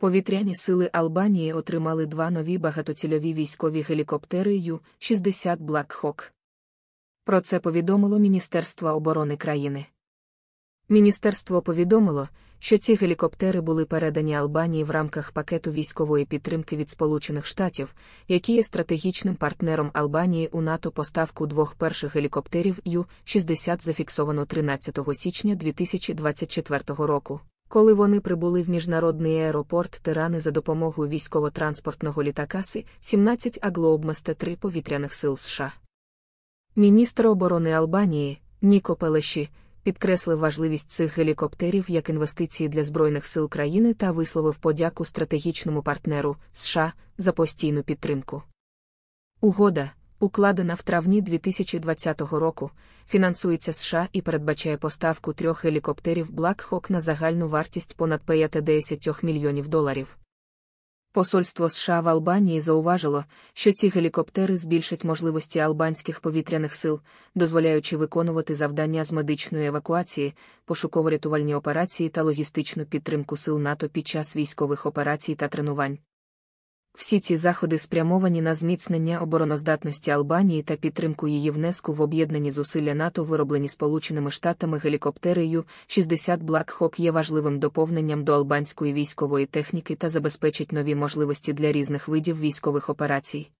Повітряні сили Албанії отримали два нові багатоцільові військові гелікоптери Ю-60 Black Hawk. Про це повідомило Міністерство оборони країни. Міністерство повідомило, що ці гелікоптери були передані Албанії в рамках пакету військової підтримки від Сполучених Штатів, який є стратегічним партнером Албанії у НАТО поставку двох перших гелікоптерів Ю-60 зафіксовано 13 січня 2024 року. Коли вони прибули в міжнародний аеропорт Тирани за допомогою військово-транспортного літака Си 17 Аглообмасте 3 повітряних сил США. Міністр оборони Албанії Ніко Пелеші підкреслив важливість цих гелікоптерів як інвестиції для Збройних сил країни та висловив подяку стратегічному партнеру США за постійну підтримку. Угода, укладена в травні 2020 року, фінансується США і передбачає поставку трьох гелікоптерів Black Hawk на загальну вартість понад 50 мільйонів доларів. Посольство США в Албанії зауважило, що ці гелікоптери збільшать можливості албанських повітряних сил, дозволяючи виконувати завдання з медичної евакуації, пошуково-рятувальні операції та логістичну підтримку сил НАТО під час військових операцій та тренувань. Всі ці заходи спрямовані на зміцнення обороноздатності Албанії та підтримку її внеску в об'єднані зусилля НАТО, вироблені Сполученими Штатами гелікоптери Ю-60 Black Hawk є важливим доповненням до албанської військової техніки та забезпечить нові можливості для різних видів військових операцій.